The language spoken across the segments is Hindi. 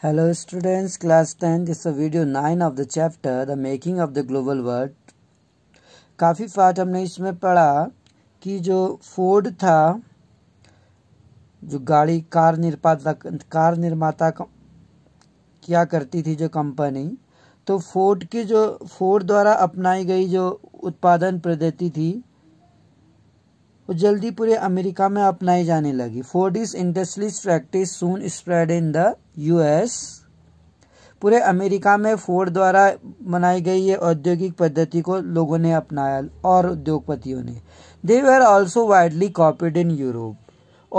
Hello students, class 10, this is video 9 of the chapter, the making of the global काफ़ी पार्ट हमने इसमें पढ़ा कि जो फोर्ड था जो गाड़ी कार निर्माता कार निर्माता क्या करती थी जो कंपनी तो फोर्ड की जो फोर्ड द्वारा अपनाई गई जो उत्पादन पद्धति थी और जल्दी पूरे अमेरिका में अपनाई जाने लगी this industries practice soon spread in the US पूरे अमेरिका में फोर्ड द्वारा बनाई गई ये औद्योगिक पद्धति को लोगों ने अपनाया और उद्योगपतियों ने they are also widely copied in Europe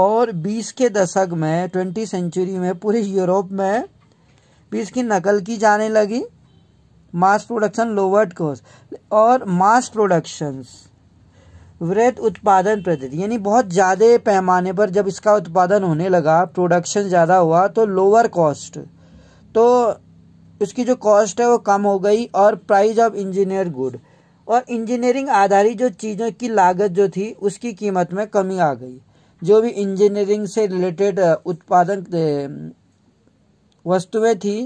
और 20 के दशक में 20 सेंचुरी में पूरे यूरोप में भी इसकी नकल की जाने लगी मास प्रोडक्शन लोवर्ड कोस और मास प्रोडक्शंस वृहद उत्पादन पद्धति यानी बहुत ज़्यादा पैमाने पर जब इसका उत्पादन होने लगा प्रोडक्शन ज़्यादा हुआ तो लोअर कॉस्ट तो उसकी जो कॉस्ट है वो कम हो गई और प्राइस ऑफ इंजीनियर गुड और इंजीनियरिंग आधारित जो चीज़ों की लागत जो थी उसकी कीमत में कमी आ गई जो भी इंजीनियरिंग से रिलेटेड उत्पादन वस्तुएं थी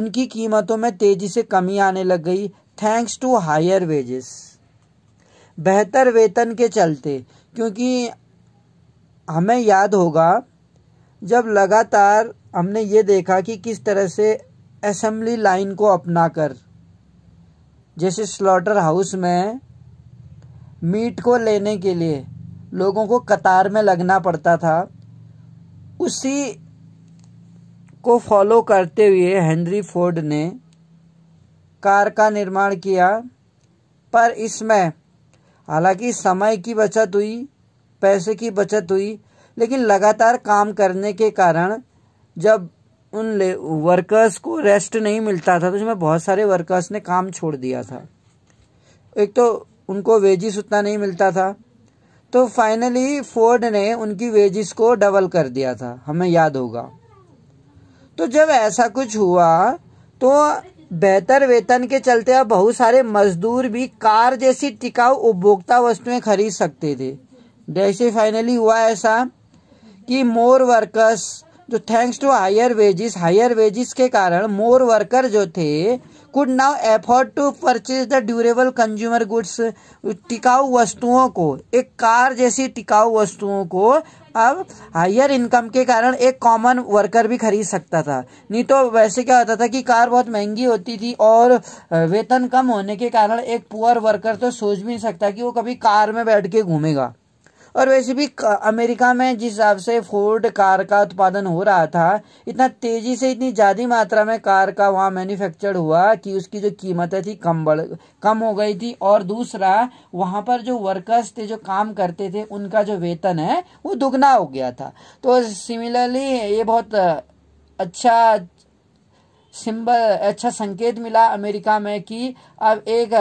उनकी कीमतों में तेज़ी से कमी आने लग गई थैंक्स टू हायर वेजेस बेहतर वेतन के चलते क्योंकि हमें याद होगा जब लगातार हमने ये देखा कि किस तरह से असेंबली लाइन को अपना कर जैसे स्लॉटर हाउस में मीट को लेने के लिए लोगों को कतार में लगना पड़ता था उसी को फॉलो करते हुए हेनरी फोर्ड ने कार का निर्माण किया पर इसमें हालांकि समय की बचत हुई पैसे की बचत हुई लेकिन लगातार काम करने के कारण जब उन वर्कर्स को रेस्ट नहीं मिलता था तो उसमें बहुत सारे वर्कर्स ने काम छोड़ दिया था एक तो उनको वेजिस उतना नहीं मिलता था तो फाइनली फोर्ड ने उनकी वेजिस को डबल कर दिया था हमें याद होगा तो जब ऐसा कुछ हुआ तो बेहतर वेतन के चलते अब बहुत सारे मजदूर भी कार जैसी टिकाऊ उपभोक्ता वस्तुएं खरीद सकते थे जैसे फाइनली हुआ ऐसा कि मोर वर्कर्स जो thanks to higher wages higher wages के कारण मोर वर्कर जो थे could now afford to purchase the durable consumer goods टिकाऊ वस्तुओं को एक कार जैसी टिकाऊ वस्तुओं को अब हायर इनकम के कारण एक कॉमन वर्कर भी खरीद सकता था नहीं तो वैसे क्या होता था कि कार बहुत महंगी होती थी और वेतन कम होने के कारण एक पुअर वर्कर तो सोच भी नहीं सकता कि वो कभी कार में बैठ के घूमेगा और वैसे भी अमेरिका में जिस हिसाब से फोर्ड कार का उत्पादन हो रहा था इतना तेजी से इतनी ज़्यादा मात्रा में कार का वहाँ मैन्युफैक्चर हुआ कि उसकी जो कीमतें थी कम बढ़ कम हो गई थी और दूसरा वहाँ पर जो वर्कर्स थे जो काम करते थे उनका जो वेतन है वो दुगना हो गया था तो सिमिलरली ये बहुत अच्छा सिंबल अच्छा संकेत मिला अमेरिका में कि अब एक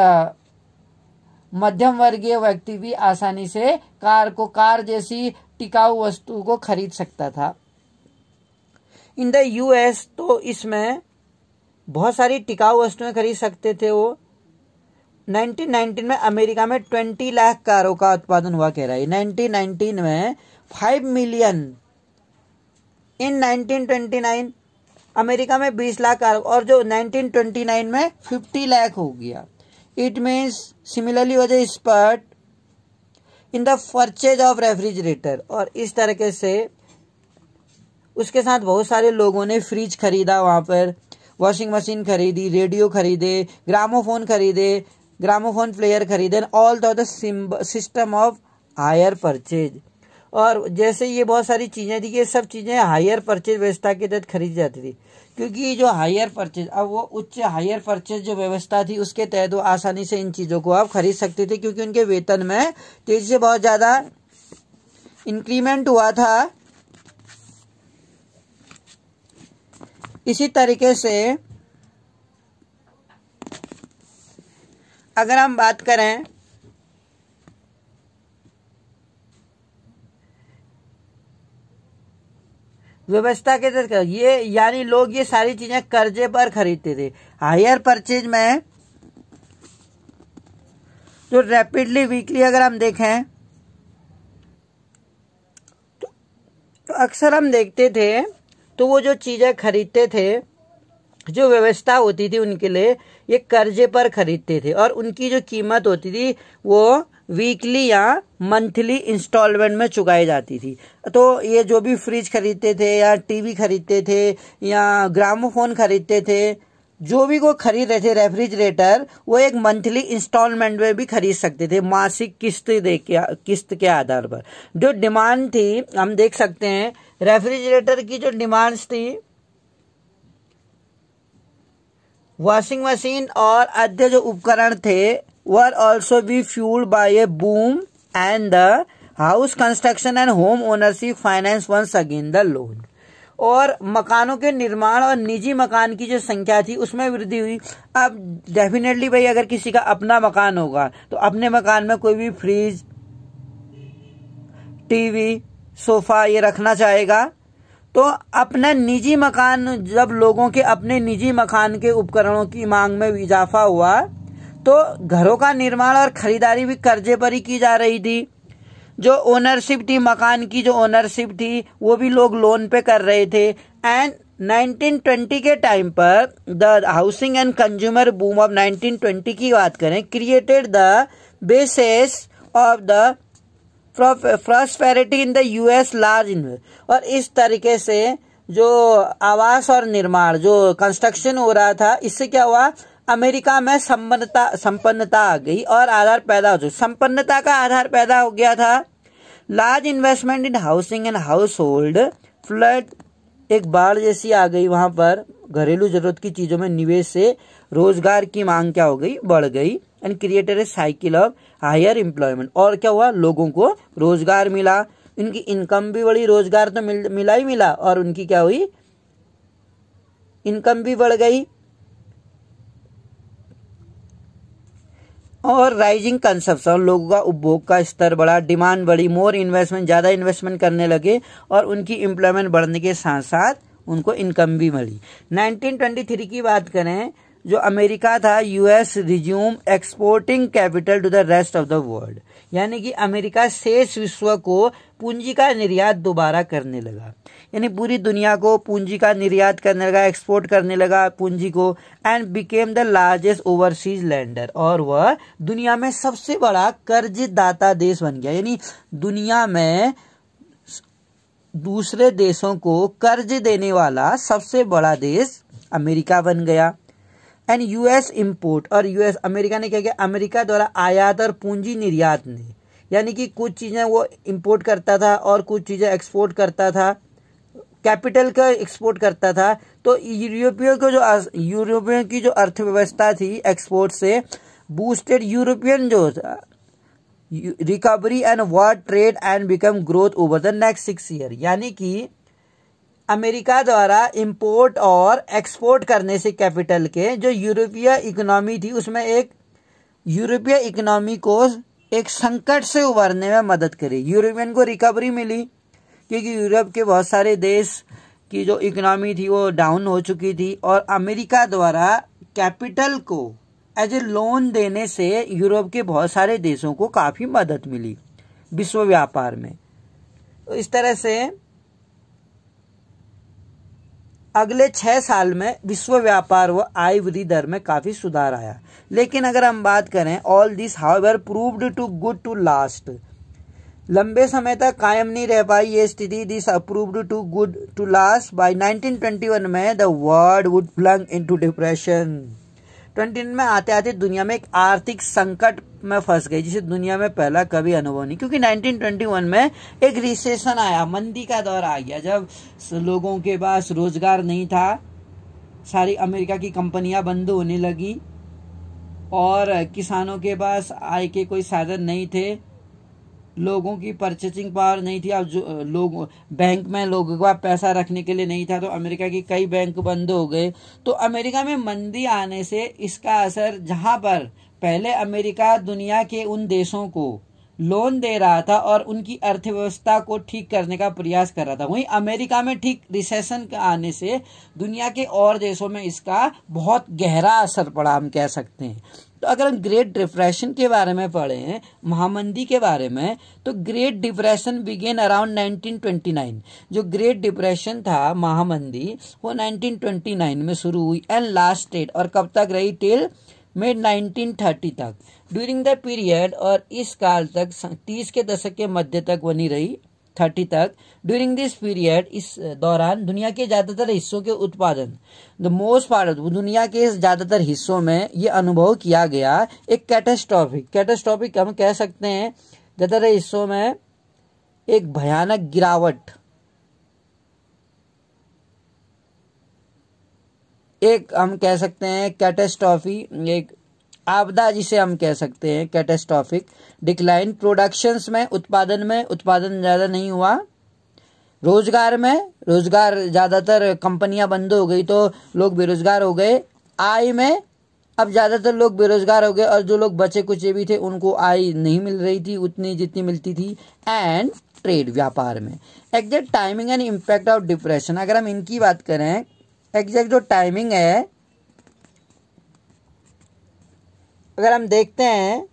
मध्यम वर्गीय व्यक्ति भी आसानी से कार को कार जैसी टिकाऊ वस्तु को खरीद सकता था इन द यूएस तो इसमें बहुत सारी टिकाऊ वस्तुएं खरीद सकते थे वो 1919 में अमेरिका में 20 लाख कारों का उत्पादन हुआ कह रहा है 1919 में 5 मिलियन इन 1929 अमेरिका में 20 लाख कार और जो 1929 में 50 लाख हो गया it means similarly was a expert in the purchase of refrigerator और इस तरीके से उसके साथ बहुत सारे लोगों ने फ्रिज खरीदा वहाँ पर वॉशिंग मशीन खरीदी रेडियो खरीदे ग्रामोफोन खरीदे ग्रामोफोन प्लेयर खरीदे all the system of higher purchase और जैसे ये बहुत सारी चीज़ें थी ये सब चीज़ें हायर परचेज व्यवस्था के तहत खरीदी जाती थी क्योंकि ये जो हायर परचेज अब वो उच्च हायर परचेज जो व्यवस्था थी उसके तहत वो आसानी से इन चीज़ों को आप खरीद सकते थे क्योंकि उनके वेतन में तेजी से बहुत ज़्यादा इंक्रीमेंट हुआ था इसी तरीके से अगर हम बात करें व्यवस्था के तहत ये यानी लोग ये सारी चीजें कर्जे पर खरीदते थे हायर परचेज में जो रैपिडली वीकली अगर हम देखें तो, तो अक्सर हम देखते थे तो वो जो चीजें खरीदते थे जो व्यवस्था होती थी उनके लिए ये कर्जे पर खरीदते थे और उनकी जो कीमत होती थी वो वीकली या मंथली इंस्टॉलमेंट में चुकाई जाती थी तो ये जो भी फ्रिज खरीदते थे या टीवी खरीदते थे या ग्रामोफोन खरीदते थे जो भी वो खरीद रहे थे रेफ्रिजरेटर वो एक मंथली इंस्टॉलमेंट में भी खरीद सकते थे मासिक किस्त दे के किस्त के आधार पर जो डिमांड थी हम देख सकते हैं रेफ्रिजरेटर की जो डिमांड्स थी वॉशिंग मशीन और अन्य जो उपकरण थे were also be fueled by a boom and the house construction and home ownership finance once again the loan और मकानों के निर्माण और निजी मकान की जो संख्या थी उसमें वृद्धि हुई अब डेफिनेटली भाई अगर किसी का अपना मकान होगा तो अपने मकान में कोई भी फ्रिज टीवी सोफा ये रखना चाहेगा तो अपना निजी मकान जब लोगों के अपने निजी मकान के उपकरणों की मांग में इजाफा हुआ तो घरों का निर्माण और खरीदारी भी कर्जे पर ही की जा रही थी जो ओनरशिप थी मकान की जो ओनरशिप थी वो भी लोग लोन पे कर रहे थे एंड 1920 के टाइम पर the housing and consumer boom of 1920 की बात करें created the basis of the prosperity in the US large और इस तरीके से जो आवास और निर्माण जो कंस्ट्रक्शन हो रहा था इससे क्या हुआ अमेरिका में संपन्नता संपन्नता आ गई और आधार पैदा हो चुकी संपन्नता का आधार पैदा हो गया था large investment in housing and household flood एक बाढ़ जैसी आ गई वहां पर घरेलू जरूरत की चीजों में निवेश से रोजगार की मांग क्या हो गई बढ़ गई and created a cycle of higher employment और क्या हुआ लोगों को रोजगार मिला इनकी इनकम भी बढ़ी रोजगार तो मिल, मिला ही मिला और उनकी क्या हुई इनकम भी बढ़ गई और राइजिंग कंसप्शन लोगों का उपभोग का स्तर बढ़ा डिमांड बढ़ी मोर इन्वेस्टमेंट ज़्यादा इन्वेस्टमेंट करने लगे और उनकी एम्प्लॉयमेंट बढ़ने के साथ साथ उनको इनकम भी मिली 1923 की बात करें जो अमेरिका था US resume exporting capital to the rest of the world यानी कि अमेरिका शेष विश्व को पूंजी का निर्यात दोबारा करने लगा यानी पूरी दुनिया को पूंजी का निर्यात करने लगा एक्सपोर्ट करने लगा पूंजी को and became the largest overseas lender और वह दुनिया में सबसे बड़ा कर्जदाता देश बन गया यानी दुनिया में दूसरे देशों को कर्ज देने वाला सबसे बड़ा देश अमेरिका बन गया एंड यूएस इंपोर्ट और यूएस अमेरिका ने क्या किया अमेरिका द्वारा आयात और पूंजी निर्यात ने यानी कि कुछ चीज़ें वो इंपोर्ट करता था और कुछ चीज़ें एक्सपोर्ट करता था कैपिटल का एक्सपोर्ट करता था तो यूरोपियो को जो यूरोपियो की जो अर्थव्यवस्था थी एक्सपोर्ट से बूस्टेड यूरोपियन जो recovery and world trade and become growth over the next six year यानी कि अमेरिका द्वारा इंपोर्ट और एक्सपोर्ट करने से कैपिटल के जो यूरोपीय इकोनॉमी थी उसमें एक यूरोपीय इकोनॉमी को एक संकट से उभरने में मदद करी यूरोपियन को रिकवरी मिली क्योंकि यूरोप के बहुत सारे देश की जो इकोनॉमी थी वो डाउन हो चुकी थी और अमेरिका द्वारा कैपिटल को एज ए लोन देने से यूरोप के बहुत सारे देशों को काफ़ी मदद मिली विश्व व्यापार में तो इस तरह से अगले छः साल में विश्व व्यापार व आय वृद्धि दर में काफ़ी सुधार आया लेकिन अगर हम बात करें all this however proved to good to last लंबे समय तक कायम नहीं रह पाई ये स्थिति this approved to good to last by 1921 में the world would plunge into depression twenty में आते आते दुनिया में एक आर्थिक संकट में फंस गई जिसे दुनिया में पहला कभी अनुभव नहीं क्योंकि 1921 में एक रिसेशन आया मंदी का दौर आ गया जब लोगों के पास रोजगार नहीं था सारी अमेरिका की कंपनियां बंद होने लगी और किसानों के पास आय के कोई साधन नहीं थे लोगों की परचेसिंग पावर नहीं थी अब जो लोग बैंक में लोगों का पैसा रखने के लिए नहीं था तो अमेरिका के कई बैंक बंद हो गए तो अमेरिका में मंदी आने से इसका असर जहां पर पहले अमेरिका दुनिया के उन देशों को लोन दे रहा था और उनकी अर्थव्यवस्था को ठीक करने का प्रयास कर रहा था वहीं अमेरिका में ठीक रिसेशन के आने से दुनिया के और देशों में इसका बहुत गहरा असर पड़ा हम कह सकते हैं तो अगर हम ग्रेट डिप्रेशन के बारे में हैं महामंदी के बारे में तो ग्रेट डिप्रेशन बिगेन अराउंड 1929 जो ग्रेट डिप्रेशन था महामंदी वो 1929 में शुरू हुई एंड लास्ट डेट और कब तक रही टिल मिड 1930 तक ड्यूरिंग द पीरियड और इस काल तक तीस के दशक के मध्य तक बनी रही थर्टी तक ड्यूरिंग दिस पीरियड इस दौरान दुनिया के ज़्यादातर हिस्सों के उत्पादन द मोस्ट पार्ट दुनिया के ज़्यादातर हिस्सों में ये अनुभव किया गया एक कैटेस्ट्रॉफिक कैटेस्ट्रॉफिक हम कह सकते हैं ज़्यादातर हिस्सों में एक भयानक गिरावट एक हम कह सकते हैं कैटेस्ट्रॉफी एक आपदा जिसे हम कह सकते हैं कैटेस्ट्रॉफिक डिक्लाइन प्रोडक्शंस में उत्पादन में उत्पादन ज़्यादा नहीं हुआ रोजगार में रोजगार ज़्यादातर कंपनियां बंद हो गई तो लोग बेरोजगार हो गए आय में अब ज़्यादातर लोग बेरोजगार हो गए और जो लोग बचे कुचे भी थे उनको आय नहीं मिल रही थी उतनी जितनी मिलती थी एंड ट्रेड व्यापार में exact timing and impact of depression अगर हम इनकी बात करें एग्जैक्ट जो टाइमिंग है अगर हम देखते हैं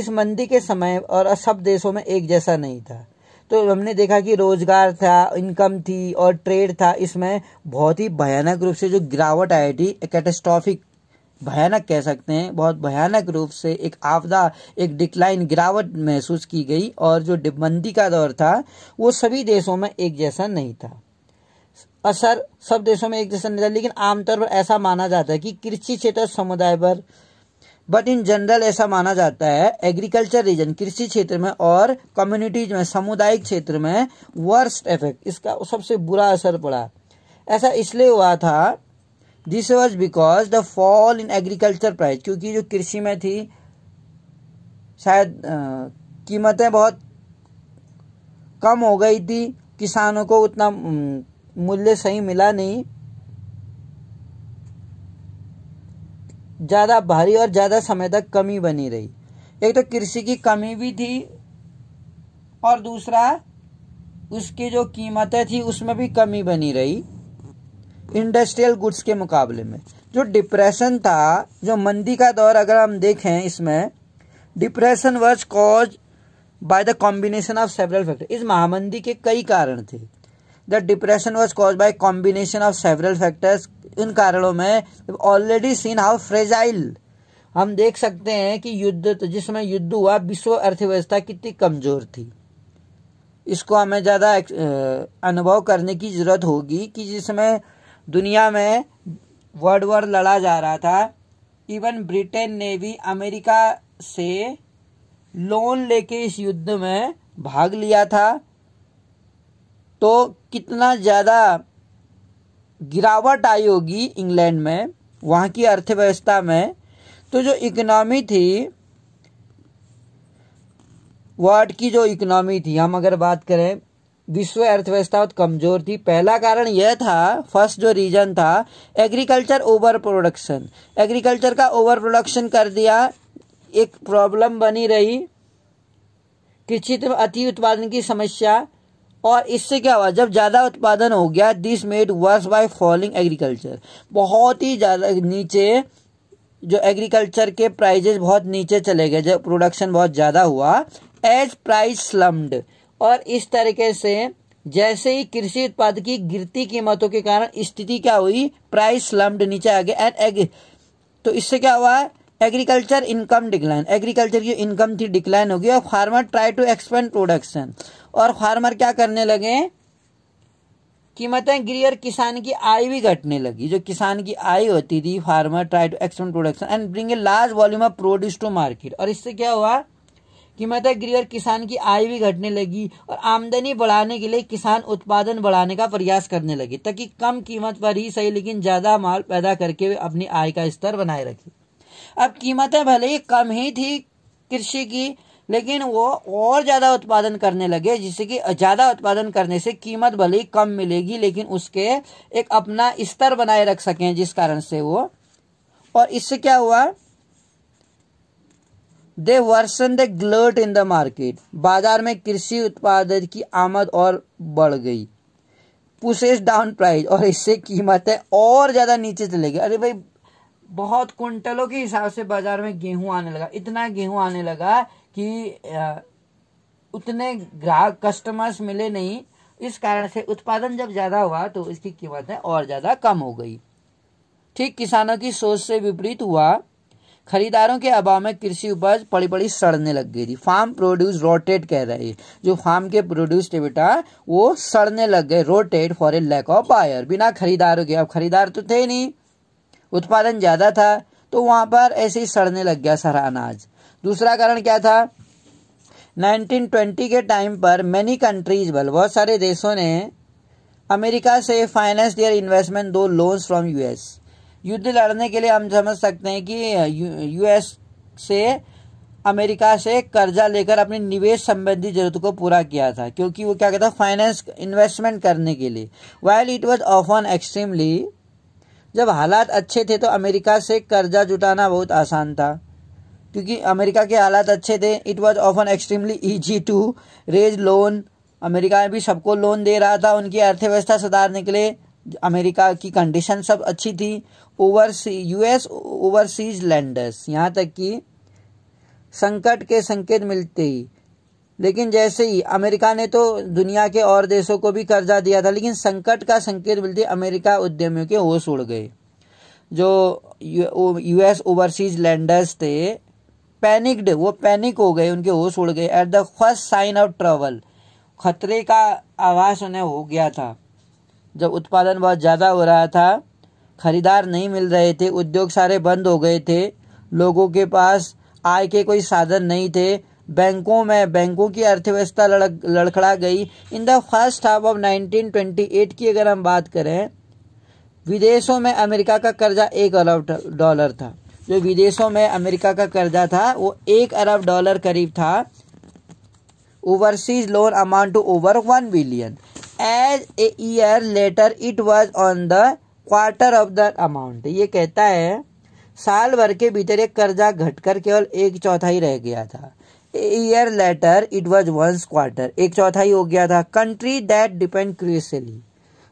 इस मंदी के समय और सब देशों में एक जैसा नहीं था तो हमने देखा कि रोजगार था इनकम थी और ट्रेड था इसमें बहुत ही भयानक रूप से जो गिरावट आई थी कैटेस्ट्रॉफिक भयानक कह सकते हैं बहुत भयानक रूप से एक आपदा एक डिक्लाइन गिरावट महसूस की गई और जो डिबंदी का दौर था वो सभी देशों में एक जैसा नहीं था असर सब देशों में एक जैसा नहीं था लेकिन आमतौर पर ऐसा माना जाता है कि कृषि क्षेत्र समुदाय पर बट इन जनरल ऐसा माना जाता है एग्रीकल्चर रीजन कृषि क्षेत्र में और कम्युनिटीज में सामुदायिक क्षेत्र में वर्स्ट इफेक्ट इसका सबसे बुरा असर पड़ा ऐसा इसलिए हुआ था this was because the fall in agriculture price क्योंकि जो कृषि में थी शायद कीमतें बहुत कम हो गई थी किसानों को उतना मूल्य सही मिला नहीं ज़्यादा भारी और ज़्यादा समय तक कमी बनी रही एक तो कृषि की कमी भी थी और दूसरा उसकी जो कीमतें थी उसमें भी कमी बनी रही इंडस्ट्रियल गुड्स के मुकाबले में जो डिप्रेशन था जो मंदी का दौर अगर हम देखें इसमें depression was cause by the combination of several factor इस महामंदी के कई कारण थे the depression was cause by combination of several factors इन कारणों में ऑलरेडी सीन हाउ फ्रेजाइल हम देख सकते हैं कि युद्ध तो जिसमें युद्ध हुआ विश्व अर्थव्यवस्था कितनी कमजोर थी इसको हमें ज़्यादा अनुभव करने की ज़रूरत होगी कि जिसमें दुनिया में वर्ल्ड वॉर लड़ा जा रहा था इवन ब्रिटेन ने भी अमेरिका से लोन लेके इस युद्ध में भाग लिया था तो कितना ज़्यादा गिरावट आई होगी इंग्लैंड में वहाँ की अर्थव्यवस्था में तो जो इकोनॉमी थी वर्ल्ड की जो इकोनॉमी थी हम अगर बात करें विश्व अर्थव्यवस्था बहुत कमजोर थी पहला कारण यह था फर्स्ट जो रीजन था एग्रीकल्चर ओवर प्रोडक्शन एग्रीकल्चर का ओवर प्रोडक्शन कर दिया एक प्रॉब्लम बनी रही कृषि तो अति उत्पादन की समस्या और इससे क्या हुआ जब ज़्यादा उत्पादन हो गया this made worse by falling agriculture बहुत ही ज़्यादा नीचे जो एग्रीकल्चर के प्राइजेस बहुत नीचे चले गए जब प्रोडक्शन बहुत ज़्यादा हुआ एज प्राइस स्लम्ड और इस तरीके से जैसे ही कृषि उत्पाद की गिरती कीमतों के कारण स्थिति क्या हुई प्राइस स्लम्ड नीचे आ गया एंड एग तो इससे क्या हुआ एग्रीकल्चर इनकम डिक्लाइन एग्रीकल्चर की इनकम थी डिक्लाइन होगी और farmer try to expand production और फार्मर क्या करने लगे कीमतें गिरी और किसान की आय भी घटने लगी जो किसान की आय होती थी farmer try to expand production and bring a large volume of produce to market और इससे क्या हुआ कीमतें गिरी और किसान की आय भी घटने लगी और आमदनी बढ़ाने के लिए किसान उत्पादन बढ़ाने का प्रयास करने लगे ताकि कम कीमत पर ही सही लेकिन ज्यादा माल पैदा करके अपनी आय का स्तर बनाए रखे अब कीमतें भले ही कम ही थी कृषि की लेकिन वो और ज़्यादा उत्पादन करने लगे जिससे कि ज़्यादा उत्पादन करने से कीमत भले ही कम मिलेगी लेकिन उसके एक अपना स्तर बनाए रख सके जिस कारण से वो और इससे क्या हुआ they version the glut in the market बाजार में कृषि उत्पादन की आमद और बढ़ गई पुसेस डाउन प्राइस और इससे कीमतें और ज़्यादा नीचे चले गई अरे भाई बहुत क्विंटलों के हिसाब से बाजार में गेहूं आने लगा इतना गेहूं आने लगा कि उतने ग्राहक कस्टमर्स मिले नहीं इस कारण से उत्पादन जब ज्यादा हुआ तो इसकी कीमतें और ज्यादा कम हो गई ठीक किसानों की सोच से विपरीत हुआ खरीदारों के अभाव में कृषि उपज बड़ी बड़ी सड़ने लग गई थी फार्म प्रोड्यूस रोटेट कह रहे हैं जो फार्म के प्रोड्यूस थे बेटा वो सड़ने लग गए rotted for a lack of buyer बिना खरीदारों के अब खरीदार तो थे नहीं उत्पादन ज़्यादा था तो वहां पर ऐसे ही सड़ने लग गया सारा अनाज दूसरा कारण क्या था 1920 के टाइम पर मैनी कंट्रीज बल बहुत सारे देशों ने अमेरिका से finance their investment through loans from US युद्ध लड़ने के लिए हम समझ सकते हैं कि यूएस से अमेरिका से कर्जा लेकर अपनी निवेश संबंधी जरूरत को पूरा किया था क्योंकि वो क्या कहता फाइनेंस इन्वेस्टमेंट करने के लिए while it was often extremely जब हालात अच्छे थे तो अमेरिका से कर्जा जुटाना बहुत आसान था क्योंकि अमेरिका के हालात अच्छे थे it was often extremely easy to raise loan America में भी सबको लोन दे रहा था उनकी अर्थव्यवस्था सुधारने के लिए अमेरिका की कंडीशन सब अच्छी थी ओवरसी यूएस ओवरसीज लैंडर्स यहाँ तक कि संकट के संकेत मिलते ही लेकिन जैसे ही अमेरिका ने तो दुनिया के और देशों को भी कर्जा दिया था लेकिन संकट का संकेत मिलते अमेरिका उद्यमियों के होश उड़ गए जो यूएस ओवरसीज लैंडर्स थे पैनिक्ड वो पैनिक हो गए उनके होश उड़ गए at the first sign of trouble खतरे का आवास उन्हें हो गया था जब उत्पादन बहुत ज़्यादा हो रहा था खरीदार नहीं मिल रहे थे उद्योग सारे बंद हो गए थे लोगों के पास आय के कोई साधन नहीं थे बैंकों में बैंकों की अर्थव्यवस्था लड़खड़ा गई in the first half of 1928 की अगर हम बात करें विदेशों में अमेरिका का कर्जा एक अरब डॉलर था जो विदेशों में अमेरिका का कर्जा था वो एक अरब डॉलर करीब था overseas loan amount to over one billion as a year later it was on the quarter of the amount ये कहता है साल भर के भीतर एक कर्जा घटकर केवल एक चौथाई रह गया था year later it was once quarter एक चौथाई हो गया था कंट्री डेट डिपेंड क्रूसली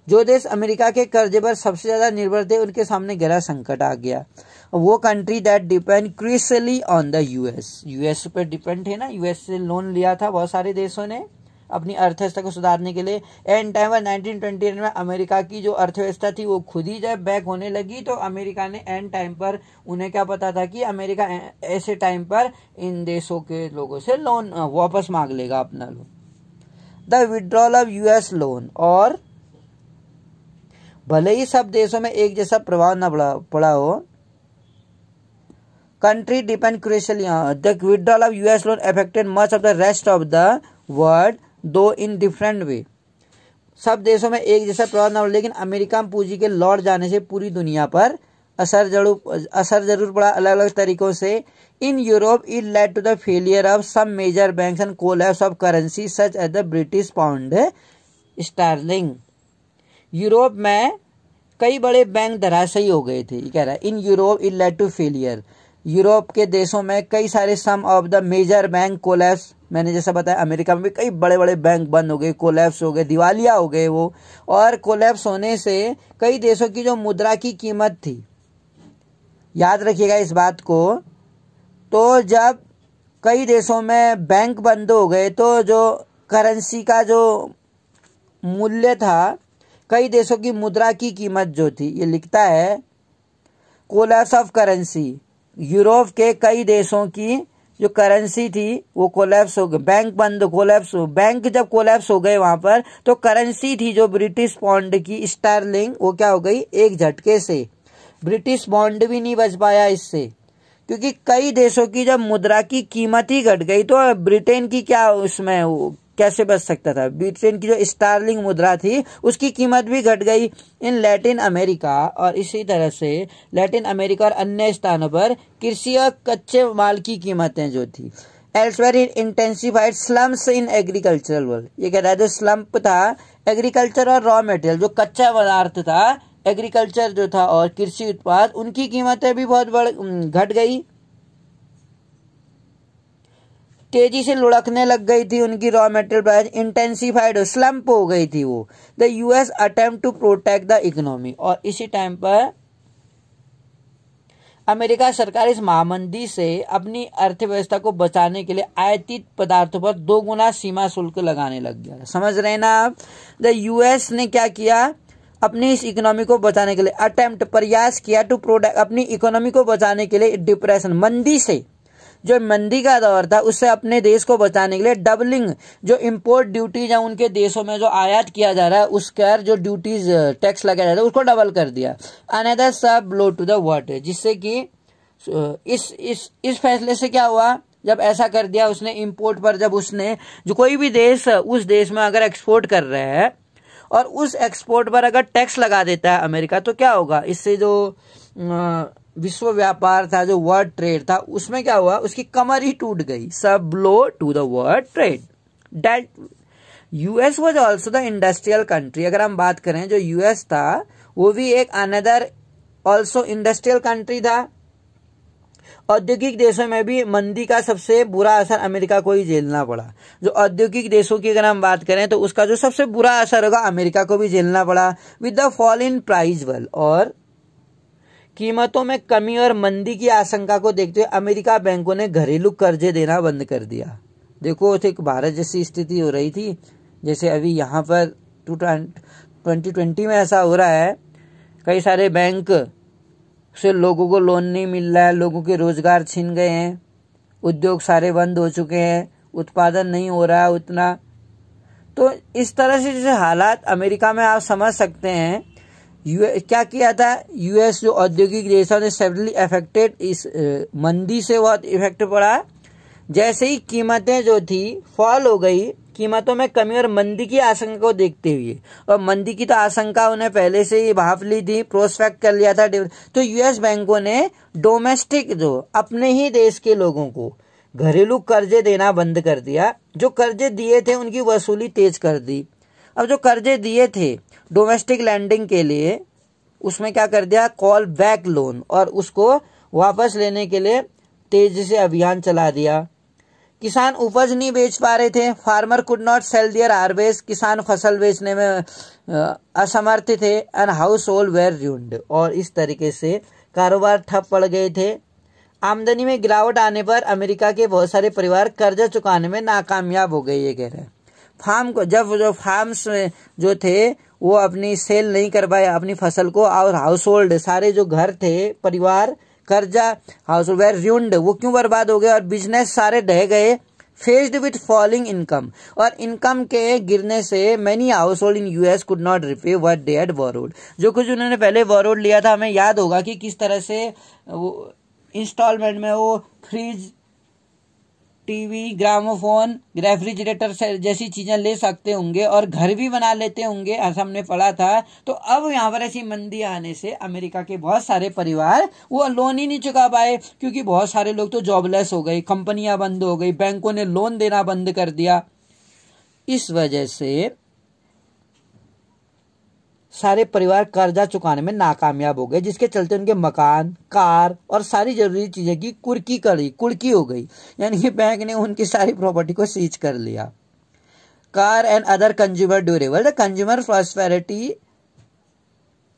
जो देश अमेरिका के कर्जे पर सबसे ज्यादा निर्भर थे उनके सामने गहरा संकट आ गया वो country that depend crucially on the US US पर डिपेंड थे ना यूएस से लोन लिया था बहुत सारे देशों ने अपनी अर्थव्यवस्था को सुधारने के लिए एंड टाइम पर नाइनटीन ट्वेंटी में अमेरिका की जो अर्थव्यवस्था थी वो खुद ही जब बैक होने लगी तो अमेरिका ने एंड टाइम पर उन्हें क्या पता था कि अमेरिका ऐसे टाइम पर इन देशों के लोगों से लोन वापस मांग लेगा अपना loan the withdrawal of US loan और भले ही सब देशों में एक जैसा प्रभाव न पड़ा हो country depend crucially the withdrawal of US loan loan much of the rest of the world though in different way सब देशों में एक जैसा प्रभाव न लेकिन अमेरिका में पूंजी के लौट जाने से पूरी दुनिया पर असर जरूर असर जरूर पड़ा अलग अलग तरीकों से in Europe it led to the failure of some major banks and collapse of currency such as the British pound sterling Europe में कई बड़े बैंक धराशयी हो गए थे ये कह रहा है in Europe it led to failure Europe के देशों में कई सारे some of the major bank collapse मैंने जैसा बताया अमेरिका में भी कई बड़े बड़े बैंक बंद हो गए कोलैप्स हो गए दिवालिया हो गए वो और कोलैप्स होने से कई देशों की जो मुद्रा की कीमत थी याद रखिएगा इस बात को तो जब कई देशों में बैंक बंद हो गए तो जो करेंसी का जो मूल्य था कई देशों की मुद्रा की कीमत जो थी ये लिखता है कोलैप्स ऑफ करेंसी यूरोप के कई देशों की जो करेंसी थी वो कोलैप्स हो गई बैंक बंद कोलैप्स हो बैंक जब कोलैप्स हो गए वहां पर तो करेंसी थी जो ब्रिटिश पॉन्ड की स्टारलिंग वो क्या हो गई एक झटके से ब्रिटिश बॉन्ड भी नहीं बच पाया इससे क्योंकि कई देशों की जब मुद्रा की कीमत ही घट गई तो ब्रिटेन की क्या उसमें कैसे बच सकता था ब्रिटेन की जो स्टार्लिंग मुद्रा थी उसकी कीमत भी घट गई इन लैटिन अमेरिका और इसी तरह से लैटिन अमेरिका और अन्य स्थानों पर कृषि और कच्चे माल की कीमतें जो थी elsewhere in intensified slumps in agricultural world ये कह रहा है जो स्लम्प था एग्रीकल्चर और रॉ मटेरियल जो कच्चा पदार्थ था एग्रीकल्चर जो था और कृषि उत्पाद उनकी कीमतें भी बहुत बढ़ घट गई तेजी से लुढ़कने लग गई थी उनकी raw material price intensified slump हो गई थी वो the US attempt to protect the economy और इसी टाइम पर अमेरिका सरकार इस महामंदी से अपनी अर्थव्यवस्था को बचाने के लिए आयातित पदार्थों पर दो गुना सीमा शुल्क लगाने लग गया समझ रहे ना आप द यूएस ने क्या किया अपनी इस इकोनॉमी को बचाने के लिए अटेम्प्ट प्रयास किया टू प्रोटेक्ट अपनी इकोनॉमी को बचाने के लिए डिप्रेशन मंदी से जो मंदी का दौर था उससे अपने देश को बचाने के लिए डबलिंग जो इम्पोर्ट ड्यूटीज है उनके देशों में जो आयात किया जा रहा है उस कर जो ड्यूटीज टैक्स लगाया जा रहा है उसको डबल कर दिया अनदर सब लो टू द जिससे कि इस इस इस फैसले से क्या हुआ जब ऐसा कर दिया उसने इम्पोर्ट पर जब उसने जो कोई भी देश उस देश में अगर एक्सपोर्ट कर रहे हैं और उस एक्सपोर्ट पर अगर टैक्स लगा देता है अमेरिका तो क्या होगा इससे जो आ, विश्व व्यापार था जो वर्ल्ड ट्रेड था उसमें क्या हुआ उसकी कमर ही टूट गई सब blow to the world trade that US was also the industrial country अगर हम बात करें जो यूएस था वो भी एक अनदर ऑल्सो इंडस्ट्रियल कंट्री था औद्योगिक देशों में भी मंदी का सबसे बुरा असर अमेरिका को ही झेलना पड़ा जो औद्योगिक देशों की अगर हम बात करें तो उसका जो सबसे बुरा असर होगा अमेरिका को भी झेलना पड़ा with the fall in prices well और कीमतों में कमी और मंदी की आशंका को देखते हुए अमेरिका बैंकों ने घरेलू कर्जे देना बंद कर दिया देखो तो एक भारत जैसी स्थिति हो रही थी जैसे अभी यहाँ पर टू ट्वेंटी ट्वेंटी में ऐसा हो रहा है कई सारे बैंक से लोगों को लोन नहीं मिल रहा है लोगों के रोजगार छीन गए हैं उद्योग सारे बंद हो चुके हैं उत्पादन नहीं हो रहा है उतना तो इस तरह से जैसे हालात अमेरिका में आप समझ सकते हैं क्या किया था यूएस जो औद्योगिक देश है सेवरली अफेक्टेड इस मंदी से बहुत इफेक्ट पड़ा जैसे ही कीमतें जो थी फॉल हो गई कीमतों में कमी और मंदी की आशंका को देखते हुए और मंदी की तो आशंका उन्हें पहले से ही भाप ली थी प्रोस्पेक्ट कर लिया था तो यूएस बैंकों ने डोमेस्टिक जो अपने ही देश के लोगों को घरेलू कर्जे देना बंद कर दिया जो कर्जे दिए थे उनकी वसूली तेज कर दी अब जो कर्जे दिए थे डोमेस्टिक लैंडिंग के लिए उसमें क्या कर दिया कॉल बैक लोन और उसको वापस लेने के लिए तेजी से अभियान चला दिया किसान उपज नहीं बेच पा रहे थे farmer could not sell their harvest किसान फसल बेचने में असमर्थ थे and household were ruined और इस तरीके से कारोबार ठप पड़ गए थे आमदनी में गिरावट आने पर अमेरिका के बहुत सारे परिवार कर्जा चुकाने में नाकामयाब हो गए ये कह रहे हैं फार्म को जब जो फार्म्स में जो थे वो अपनी सेल नहीं कर पाए अपनी फसल को और हाउस होल्ड सारे जो घर थे परिवार कर्जा हाउस वेर रूंड वो क्यों बर्बाद हो गए और बिजनेस सारे ढह गए फेस्ड विथ फॉलिंग इनकम और इनकम के गिरने से many household in US could not repay what they had borrowed जो कुछ उन्होंने पहले वॉरोड लिया था हमें याद होगा कि किस तरह से वो इंस्टॉलमेंट में वो फ्रीज टीवी ग्रामोफोन रेफ्रिजरेटर जैसी चीजें ले सकते होंगे और घर भी बना लेते होंगे ऐसा हमने पढ़ा था तो अब यहाँ पर ऐसी मंदी आने से अमेरिका के बहुत सारे परिवार वो लोन ही नहीं चुका पाए क्योंकि बहुत सारे लोग तो जॉबलेस हो गए कंपनियां बंद हो गई बैंकों ने लोन देना बंद कर दिया इस वजह से सारे परिवार कर्जा चुकाने में नाकामयाब हो गए जिसके चलते उनके मकान कार और सारी जरूरी चीजें की कुर्की करी कुर्की हो गई यानी कि बैंक ने उनकी सारी प्रॉपर्टी को सीज कर लिया car and other consumer durable the consumer prosperity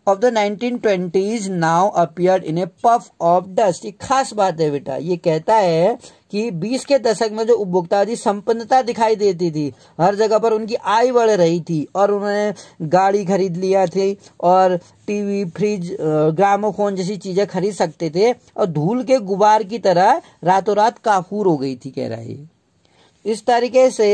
of the 1920s now appear in a puff of dust ये खास बात है बेटा ये कहता है कि 20 के दशक में जो उपभोक्ता थी संपन्नता दिखाई देती थी हर जगह पर उनकी आय बढ़ रही थी और उन्होंने गाड़ी खरीद लिया थी और टीवी फ्रिज ग्रामोफोन जैसी चीजें खरीद सकते थे और धूल के गुबार की तरह रातों रात काफूर हो गई थी कह रहा है इस तरीके से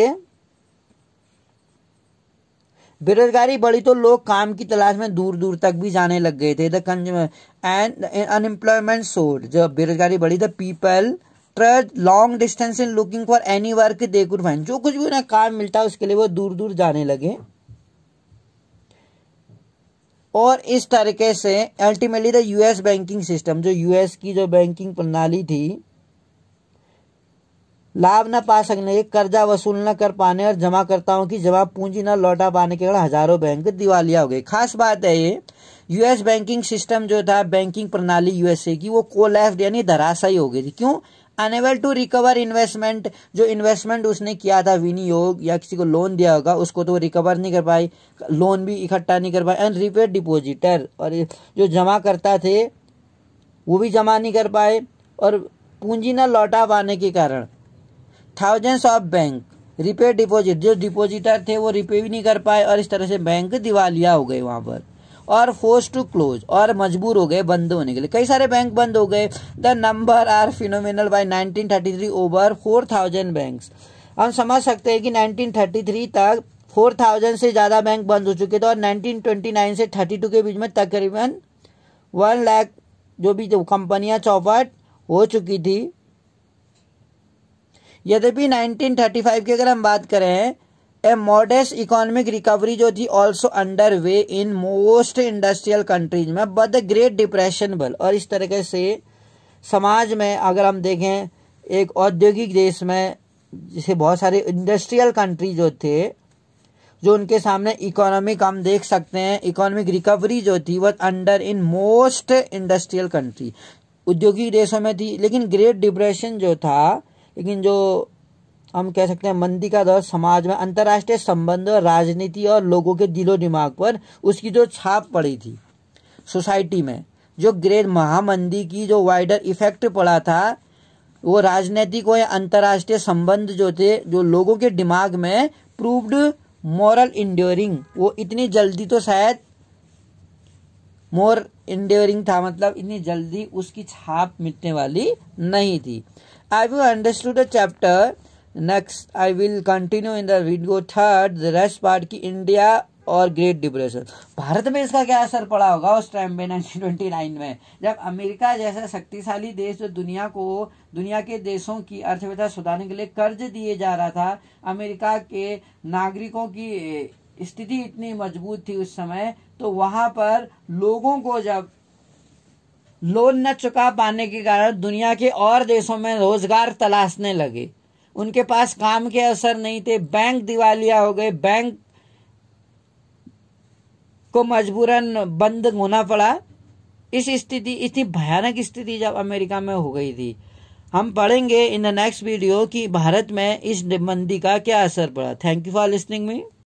बेरोजगारी बढ़ी तो लोग काम की तलाश में दूर दूर तक भी जाने लग गए थे द एंड अनएम्प्लॉयमेंट सोर्स जब बेरोजगारी बढ़ी the people trudged long distance in looking for any work they could find जो कुछ भी उन्हें काम मिलता है उसके लिए वो दूर दूर जाने लगे और इस तरीके से ultimately the US banking system जो यूएस की जो बैंकिंग प्रणाली थी लाभ न पा सकने कर्जा वसूल न कर पाने और जमाकर्ताओं की जमा पूंजी न लौटा पाने के कारण हजारों बैंक दिवालिया हो गए खास बात है ये यूएस बैंकिंग सिस्टम जो था बैंकिंग प्रणाली यूएसए की वो कोलैप्ड यानी ही हो गई थी क्यों अनेबल टू रिकवर इन्वेस्टमेंट जो इन्वेस्टमेंट उसने किया था विनियोग या किसी को लोन दिया होगा उसको तो वो रिकवर नहीं कर पाई लोन भी इकट्ठा नहीं कर पाए एंड रिपेड डिपोजिटर और जो जमा करता थे वो भी जमा नहीं कर पाए और पूंजी ना लौटा पाने के कारण thousands of bank repay deposit जो डिपॉजिटर थे वो रिपे भी नहीं कर पाए और इस तरह से बैंक दिवालिया हो गए वहां पर और फोर्स टू क्लोज और मजबूर हो गए बंद होने के लिए कई सारे बैंक बंद हो गए the number are phenomenal by 1933 over 4000 banks हम समझ सकते हैं कि 1933 तक 4000 से ज़्यादा बैंक बंद हो चुके थे और 1929 से 32 के बीच में तकरीबन वन लाख जो भी कंपनियां कंपनियाँ चौपट हो चुकी थी यद्यपि 1935 की अगर हम बात करें ए मॉडेस्ट इकोनॉमिक रिकवरी जो थी also under way in most industrial countries में बट द ग्रेट डिप्रेशन बल और इस तरीके से समाज में अगर हम देखें एक औद्योगिक देश में जैसे बहुत सारे इंडस्ट्रियल कंट्री जो थे जो उनके सामने इकोनॉमिक हम देख सकते हैं इकोनॉमिक रिकवरी जो थी वह under in most industrial country उद्योगिक देशों में थी लेकिन ग्रेट डिप्रेशन जो था लेकिन जो हम कह सकते हैं मंदी का दौर समाज में अंतर्राष्ट्रीय संबंध और राजनीति और लोगों के दिलो दिमाग पर उसकी जो छाप पड़ी थी सोसाइटी में जो ग्रेट महामंदी की जो वाइडर इफेक्ट पड़ा था वो राजनीतिक या अंतर्राष्ट्रीय संबंध जो थे जो लोगों के दिमाग में प्रूव्ड मॉरल इंड्योरिंग वो इतनी जल्दी तो शायद मोर इंड्योरिंग था मतलब इतनी जल्दी उसकी छाप मिटने वाली नहीं थी Have you understood the chapter? Next, I will continue in the video third, the rest part ki india और ग्रेट डिप्रेशन भारत में इसका क्या असर पड़ा होगा उस टाइम में 1929 में जब अमेरिका जैसा शक्तिशाली देश जो दुनिया को दुनिया के देशों की अर्थव्यवस्था सुधारने के लिए कर्ज दिए जा रहा था अमेरिका के नागरिकों की स्थिति इतनी मजबूत थी उस समय तो वहां पर लोगों को जब लोन न चुका पाने के कारण दुनिया के और देशों में रोजगार तलाशने लगे उनके पास काम के अवसर नहीं थे बैंक दिवालिया हो गए बैंक को मजबूरन बंद होना पड़ा इस स्थिति इतनी भयानक स्थिति जब अमेरिका में हो गई थी हम पढ़ेंगे इन द नेक्स्ट वीडियो कि भारत में इस मंदी का क्या असर पड़ा thank you for listening me